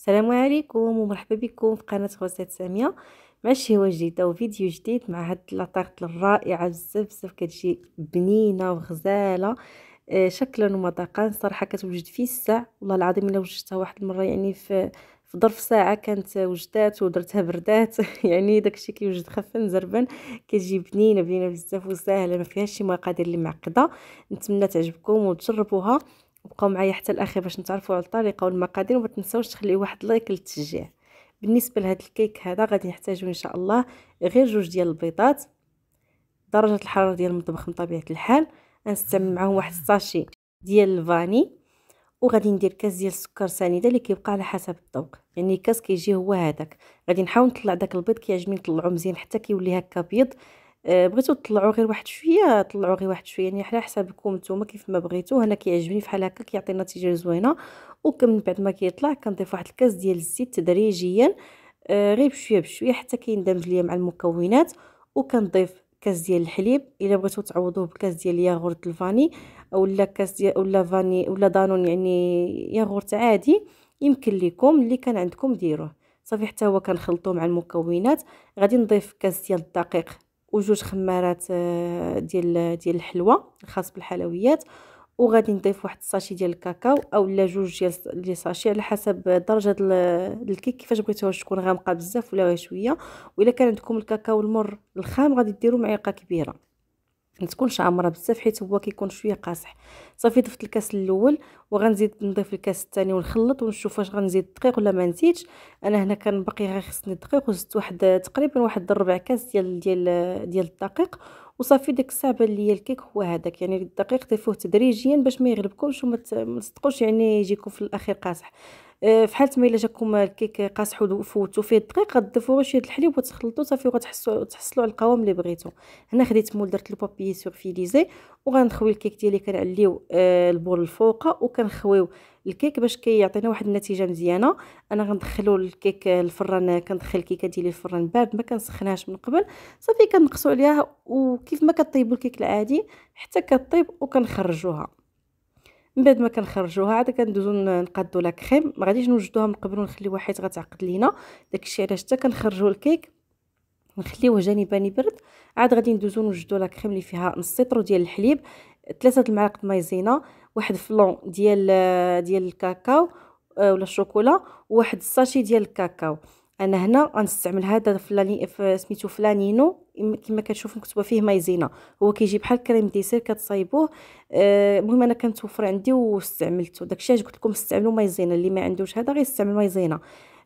السلام عليكم ومرحبا بكم في قناه غوسات ساميه مع جديد جديده وفيديو جديد مع هاد لاطارت الرائعه بزاف بزاف كتجي بنينه وغزاله آه، شكلا ومذاقا صراحه كتوجد في الساع والله العظيم الا وجدتها واحد المره يعني في في ظرف ساعه كانت وجدات ودرتها بردات يعني داكشي كيوجد خفن زربن كتجي بنينه بنينه بزاف وسهله ما فيهاش شي مقادير اللي معقده نتمنى تعجبكم وتجربوها بقاو معايا حتى الاخير باش نتعرفوا على الطريقه والمقادير وما تنساوش تخليو واحد لايك للتشجيع بالنسبه لهذا الكيك هذا غادي نحتاجو ان شاء الله غير جوج ديال البيضات درجه الحراره ديال المطبخ من طبيعه الحال غنستعمل معاهم واحد الساشي ديال الفاني وغادي ندير كاس ديال السكر سنيده اللي كيبقى على حسب الذوق يعني الكاس كيجي هو هذاك غادي نحاول نطلع داك البيض كيعجبني نطلعو مزيان حتى كيولي هكا بيض آه، بغيتو تطلعوا غير واحد شويه طلعوا غير واحد شويه يعني على حسابكم نتوما كيف ما بغيتو هنا كيعجبني بحال هكا كيعطي نتيجه زوينه وكم بعد ما كيطلع كنضيف واحد الكاس ديال الزيت تدريجيا آه، غير بشويه بشويه حتى كيندمج ليا مع المكونات وكنضيف كاس ديال الحليب الا بغيتو تعوضوه بكاس ديال ياغورت الفاني اولا كاس ديال اولا فاني ولا دانون يعني ياغورت عادي يمكن لكم اللي كان عندكم ديروه صافي حتى هو كنخلطوه مع المكونات غادي نضيف كاس ديال الدقيق وجوج خمارات آه، ديال ديال الحلوى الخاص بالحلويات وغادي نضيف واحد الساشي ديال الكاكاو اولا جوج ديال لي ساشي على حسب درجه الكيك كيفاش بغيتوها تكون غامقه بزاف ولا شويه الا كان عندكم الكاكاو المر الخام غادي ديروا معلقه كبيره ما تكونش عامره بزاف حيت هو كيكون شويه قاصح صافي ضفت الكاس الاول وغنزيد نضيف الكاس الثاني ونخلط ونشوف واش غنزيد الدقيق ولا ما نزيدش انا هنا كان باقي غير خصني الدقيق وزدت واحد تقريبا واحد الربع كاس ديال ديال ديال الدقيق وصافي ديك الساعه بان ليا الكيك هو هذاك يعني الدقيق ضيفوه تدريجيا باش ما يغلبكمش وما تصدقوش يعني يجيكم في الاخير قاصح آه، في حاله ما الا جاكم الكيك قاصح وفوتو فيه الدقيق غتضيفوا شويه الحليب وتخلطوا صافي وغتحصلوا تحصلوا على القوام اللي بغيتو هنا خديت مول درت البابي سور فيليزي وغنخوي الكيك ديالي كنعليو آه، البول الفوق وكنخويو الكيك باش كيعطينا كي واحد النتيجه مزيانه انا غندخلو الكيك الفران كندخل الكيكه ديالي الفران بارد ما كنسخنهاش من قبل صافي كنقصوا عليها وكيف ما كطيبوا الكيك العادي حتى كطيب وكنخرجوها من بعد ما كنخرجوها عاد كندوزو نقادو لا كريم ما غاديش نوجدوها من قبل ونخليوها حيت غتعقد لينا داكشي علاش حتى كنخرجو الكيك نخليوه جانبا يبرد عاد غادي ندوزو نوجدو لا كريم اللي فيها نص سيترو ديال الحليب ثلاثه المعالق الماء زينه واحد فلون ديال ديال الكاكاو آه، ولا الشوكولا وواحد الساشي ديال الكاكاو انا هنا غنستعمل هذا فلاني سميتو فلانينو كما كتشوف مكتوبه فيه مايزينا هو كيجي بحال كريم ديسير كتصايبوه آه، المهم انا كان توفر عندي واستعملته داكشي علاش قلت لكم استعملوا مايزينا اللي ما عندوش هذا غير يستعمل مايزينا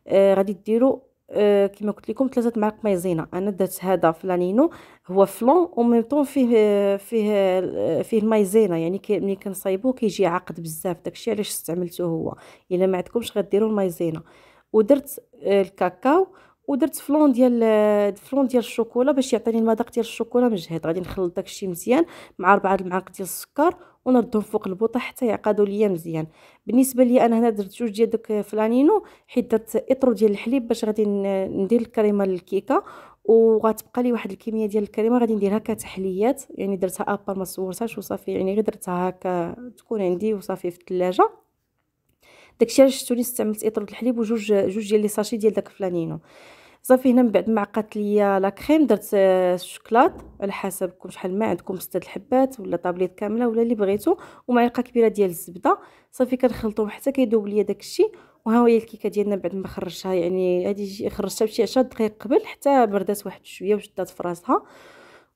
آه، غادي ديروا آه، كما قلت لكم ثلاثه معالق مايزينا انا درت هذا فلانينو هو فلون وميم طون فيه فيه فيه المايزينا يعني ملي كنصايبوه كيجي عاقد بزاف داكشي علاش استعملته هو الا ما عندكمش غديروا المايزينا ودرت الكاكاو ودرت فلون ديال فلون ديال الشوكولا باش يعطيني المذاق ديال الشوكولا مجهد غادي نخلط داكشي مزيان مع 4 المعالق ديال السكر ونردهم فوق البوطه حتى يعقدوا ليا مزيان بالنسبه ليا انا هنا درت جوج ديال دوك فلانينو حيت درت اطرو ديال الحليب باش غادي ندير الكريمه للكيكه وغتبقى لي واحد الكميه ديال الكريمه غادي نديرها كتحليات يعني درتها ابار ما صورتهاش وصافي يعني غير درتها هكا تكون عندي وصافي في الثلاجه داكشي علاش شفتوني استعملت اطرود الحليب وجوج جوج ديال لي ساشي ديال داك فلانينو صافي هنا من بعد ما عقدت ليا لا كريم درت آه، الشوكولات على حسبكم شحال ما عندكم سته الحبات ولا طابليت كامله ولا اللي بغيتو ومعلقه كبيره ديال الزبده صافي كنخلطهم حتى كيذوب ليا داكشي وها هي الكيكه ديالنا بعد ما خرجتها يعني هذه خرجتها بشي 10 دقائق قبل حتى بردات واحد شويه وجدات فراسها راسها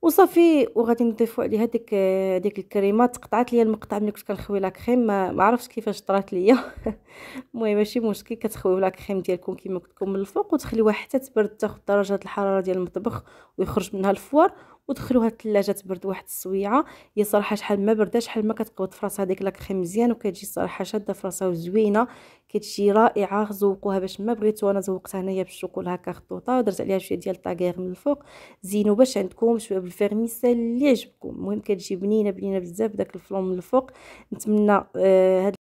وصافي وغادي نضيفوا عليها ديك ديك الكريمه تقطعات ليا المقطع ملي كنت كنخوي لا كريم ما عرفتش كيفاش طرات ليا المهم ماشي مشكل كتخويو لا كريم ديالكم كيما قلت لكم من الفوق وتخليوها حتى تبرد تاخذ درجه الحراره ديال المطبخ ويخرج منها الفوار ودخلوها الثلاجه تبرد واحد السويعه هي صراحه شحال ما برده شحال ما كتقوت في راسها هذيك لاكريم مزيان وكتجي صراحه شاده في راسها وزوينه كتجي رائعه زوقوها باش ما بغيتو انا زوقتها هنايا بالشوكولا هكا خطوطه ودرت عليها شويه ديال الطاغير من الفوق زينو باش عندكم شويه بالفيرميسال اللي عجبكم المهم كتجي بنينه بنينه بزاف داك الفلون من الفوق نتمنى آه